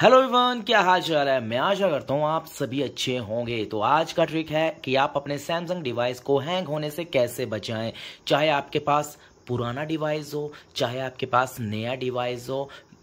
hello even क्या हाल चाल है मैं आशा करता हूँ आप सभी अच्छे होंगे तो आज का ट्रिक है कि आप अपने सैमसंग डिवाइस को हैंग होने से कैसे बचाएं चाहे आपके पास पुराना डिवाइस हो चाहे आपके पास नया डिवाइस हो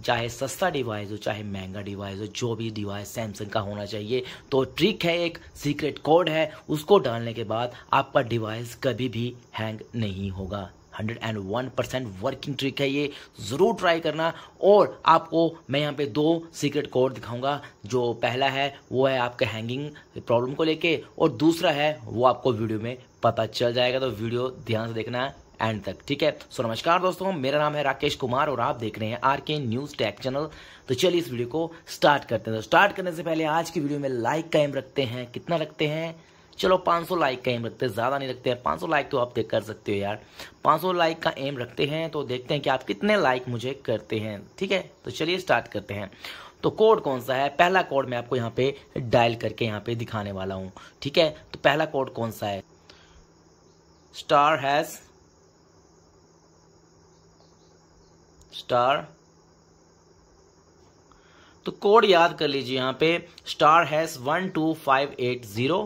चाहे सस्ता डिवाइस हो चाहे महंगा डिवाइस हो जो भी डिवाइस सैमसंग का होना चाहिए तो ट्रिक है एक सीक्रेट कोड है उसको डालने के बाद आपका डिवाइस कभी भी हैंग नहीं होगा hundred and one percent working trick है ये ज़रूर ट्राई करना और आपको मैं यहाँ पे दो सीक्रेट कोड दिखाऊंगा जो पहला है वो है आपके हैंगिंग प्रॉब्लम को लेके और दूसरा है वो आपको वीडियो में पता चल जाएगा तो वीडियो ध्यान से देखना एंड तक ठीक है सो so, नमस्कार दोस्तों मेरा नाम है राकेश कुमार और आप देख रहे हैं आर के न्यूज टैक चैनल तो चलिए इस वीडियो को स्टार्ट करते हैं तो स्टार्ट करने से पहले आज की वीडियो में लाइक कायम रखते हैं कितना रखते हैं चलो 500 लाइक का एम रखते हैं ज़्यादा नहीं रखते हैं पाँच लाइक तो आप देख कर सकते हो यार 500 लाइक का एम रखते हैं तो देखते हैं कि आप कितने लाइक मुझे करते हैं ठीक है तो चलिए स्टार्ट करते हैं तो कोड कौन सा है पहला कोड मैं आपको यहाँ पे डायल करके यहाँ पे दिखाने वाला हूँ ठीक है तो पहला कोड कौन सा है स्टार हैज़ स्टार तो कोड याद कर लीजिए यहाँ पे star hash one two five eight zero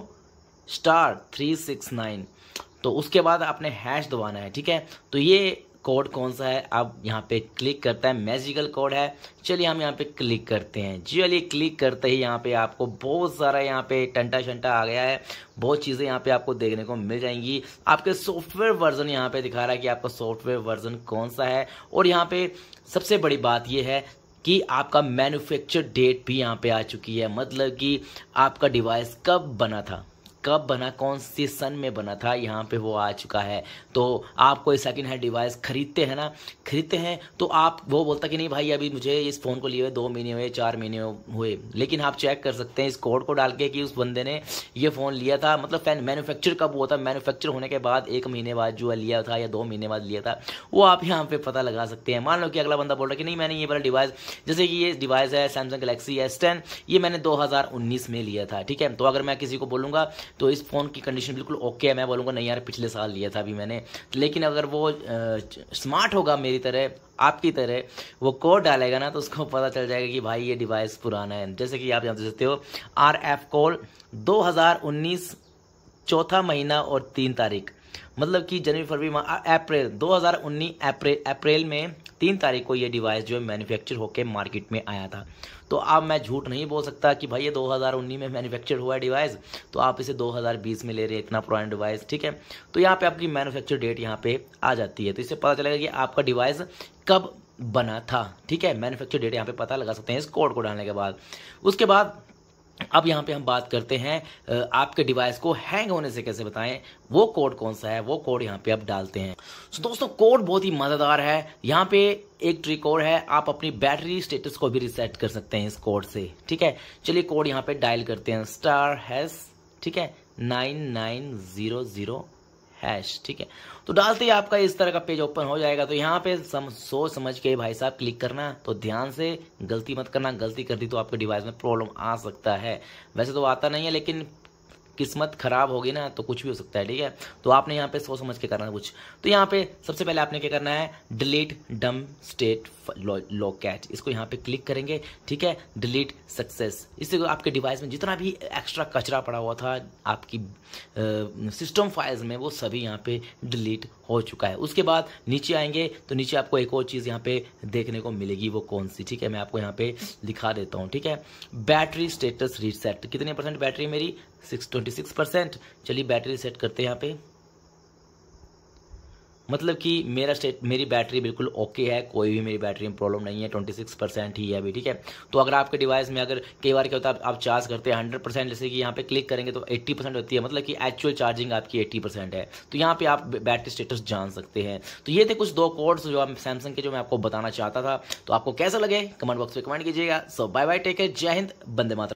star three six nine तो उसके बाद आपने हैश दबाना है ठीक है तो ये कोड कौन सा है आप यहाँ पे क्लिक करता है मैजिकल कोड है चलिए हम यहाँ पे क्लिक करते हैं जी चलिए हाँ, क्लिक करते ही यहाँ पे आपको बहुत सारा यहाँ पे टंटा शंटा आ गया है बहुत चीज़ें यहाँ पे आपको देखने को मिल जाएंगी आपके सॉफ्टवेयर वर्जन यहाँ पे दिखा रहा है कि आपका सॉफ्टवेयर वर्जन कौन सा है और यहाँ पे सबसे बड़ी बात यह है कि आपका मैनुफेक्चर डेट भी यहाँ पे आ चुकी है मतलब कि आपका डिवाइस कब बना था कब बना कौन सी सन में बना था यहाँ पे वो आ चुका है तो आप कोई सेकेंड हैंड डिवाइस खरीदते हैं ना खरीदते हैं तो आप वो बोलता कि नहीं भाई अभी मुझे इस फ़ोन को लिए हुए दो महीने हुए चार महीने हुए लेकिन आप चेक कर सकते हैं इस कोड को डाल के कि उस बंदे ने ये फ़ोन लिया था मतलब फैन मैनुफैक्चर कब हुआ था मैनुफैक्चर होने के बाद एक महीने बाद जो लिया था या दो महीने बाद लिया था वो आप यहाँ पे पता लगा सकते हैं मान लो कि अगला बंदा बोल रहा कि नहीं मैंने ये बड़ा डिवाइस जैसे कि ये डिवाइस है सैमसंग गलेक्सी एस टेन ये मैंने दो में लिया था ठीक है तो अगर मैं किसी को बोलूँगा तो इस फ़ोन की कंडीशन बिल्कुल ओके है मैं बोलूँगा नहीं यार पिछले साल लिया था अभी मैंने लेकिन अगर वो स्मार्ट होगा मेरी तरह आपकी तरह वो कोड डालेगा ना तो उसको पता चल जाएगा कि भाई ये डिवाइस पुराना है जैसे कि आप जानते सकते हो आर एफ कॉल दो चौथा महीना और तीन तारीख मतलब कि जनवरी फरवरी अप्रैल 2019 अप्रैल अप्रैल में तीन तारीख को ये डिवाइस जो है मैन्युफैक्चर होकर मार्केट में आया था तो अब मैं झूठ नहीं बोल सकता कि भाई ये 2019 में मैन्युफैक्चर हुआ है डिवाइस तो आप इसे 2020 में ले रहे हैं इतना पुराना डिवाइस ठीक है तो यहाँ पे आपकी मैन्युफैक्चर डेट यहाँ पे आ जाती है तो इससे पता चलेगा कि आपका डिवाइस कब बना था ठीक है मैन्युफैक्चर डेट यहाँ पे पता लगा सकते हैं इस कोड को डालने के बाद उसके बाद अब यहाँ पे हम बात करते हैं आपके डिवाइस को हैंग होने से कैसे बताएं वो कोड कौन सा है वो कोड यहाँ पे आप डालते हैं सो दोस्तों कोड बहुत ही मज़ेदार है यहाँ पे एक ट्रिक और है आप अपनी बैटरी स्टेटस को भी रिसेट कर सकते हैं इस कोड से ठीक है चलिए कोड यहाँ पे डायल करते हैं स्टार हैस ठीक है nine nine zero zero hash ठीक है तो डालते ही आपका इस तरह का पेज ओपन हो जाएगा तो यहाँ पे सम, सोच समझ के भाई साहब क्लिक करना तो ध्यान से गलती मत करना गलती कर दी तो आपके डिवाइस में प्रॉब्लम आ सकता है वैसे तो आता नहीं है लेकिन किस्मत खराब होगी ना तो कुछ भी हो सकता है ठीक है तो आपने यहाँ पे सोच समझ के करना कुछ तो यहाँ पे सबसे पहले आपने क्या करना है डिलीट डम स्टेट लॉक कैच इसको यहाँ पे क्लिक करेंगे ठीक है डिलीट सक्सेस इससे आपके डिवाइस में जितना भी एक्स्ट्रा कचरा पड़ा हुआ था आपकी सिस्टम फाइल्स में वो सभी यहाँ पे डिलीट हो चुका है उसके बाद नीचे आएंगे तो नीचे आपको एक और चीज़ यहाँ पे देखने को मिलेगी वो कौन सी ठीक है मैं आपको यहाँ पे लिखा देता हूँ ठीक है बैटरी स्टेटस रीसेट कितने परसेंट बैटरी मेरी 626% चलिए बैटरी सेट करते हैं यहाँ पे मतलब कि मेरा स्टेट मेरी बैटरी बिल्कुल ओके है कोई भी मेरी बैटरी में प्रॉब्लम नहीं है 26 परसेंट ही है अभी ठीक है तो अगर आपके डिवाइस में अगर कई बार क्या होता है आप चार्ज करते हैं 100 परसेंट जैसे कि यहाँ पे क्लिक करेंगे तो 80 परसेंट होती है मतलब कि एक्चुअल चार्जिंग आपकी 80 परसेंट है तो यहाँ पर आप बैटरी स्टेटस जान सकते हैं तो ये थे कुछ दो कोड्स जो आप सैमसंग के जो मैं आपको बताना चाहता था तो आपको कैसा लगे कमेंट बॉक्स में कमेंट कीजिएगा so bye bye take care जय हिंद बंदे मात्र